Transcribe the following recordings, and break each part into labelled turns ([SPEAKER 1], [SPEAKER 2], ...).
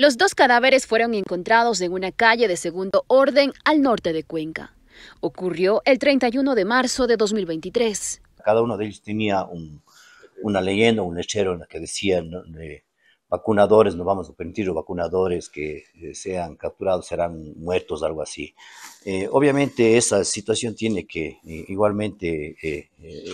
[SPEAKER 1] Los dos cadáveres fueron encontrados en una calle de segundo orden al norte de Cuenca. Ocurrió el 31 de marzo de 2023.
[SPEAKER 2] Cada uno de ellos tenía una leyenda, un lechero en la que decían vacunadores, no vamos a permitir los vacunadores que eh, sean capturados, serán muertos, algo así. Eh, obviamente esa situación tiene que eh, igualmente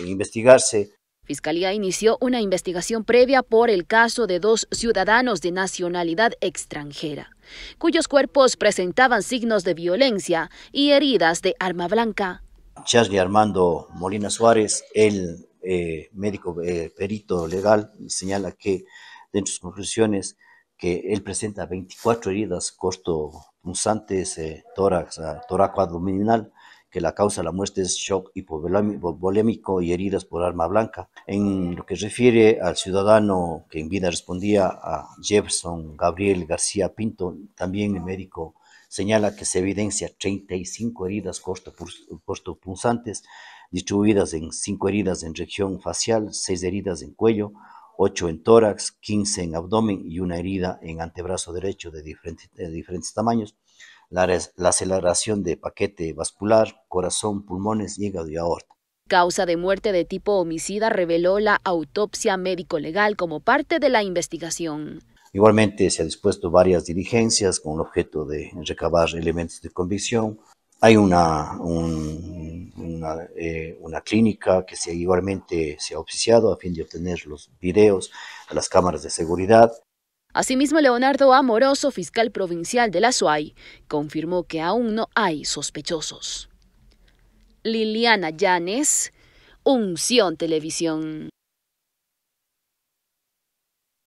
[SPEAKER 2] investigarse
[SPEAKER 1] Fiscalía inició una investigación previa por el caso de dos ciudadanos de nacionalidad extranjera, cuyos cuerpos presentaban signos de violencia y heridas de arma blanca.
[SPEAKER 2] Charlie Armando Molina Suárez, el eh, médico eh, perito legal, señala que dentro de sus conclusiones que él presenta 24 heridas corto punzantes, eh, tórax, abdominal, ah, la causa de la muerte es shock hipovolémico y heridas por arma blanca. En lo que refiere al ciudadano que en vida respondía a Jefferson Gabriel García Pinto, también el médico señala que se evidencia 35 heridas costopunzantes distribuidas en 5 heridas en región facial, 6 heridas en cuello, 8 en tórax, 15 en abdomen y una herida en antebrazo derecho de diferentes tamaños la, aceleración de paquete vascular, corazón, pulmones, hígado y aorta.
[SPEAKER 1] Causa de muerte de tipo homicida reveló la autopsia médico-legal como parte de la investigación.
[SPEAKER 2] Igualmente se han dispuesto varias diligencias con el objeto de recabar elementos de convicción. Hay una, eh, una, clínica que se, igualmente se ha oficiado a fin de obtener los videos a las cámaras de seguridad.
[SPEAKER 1] Asimismo, Leonardo Amoroso, fiscal provincial de la SUAI, confirmó que aún no hay sospechosos. Liliana Llanes, Unción Televisión.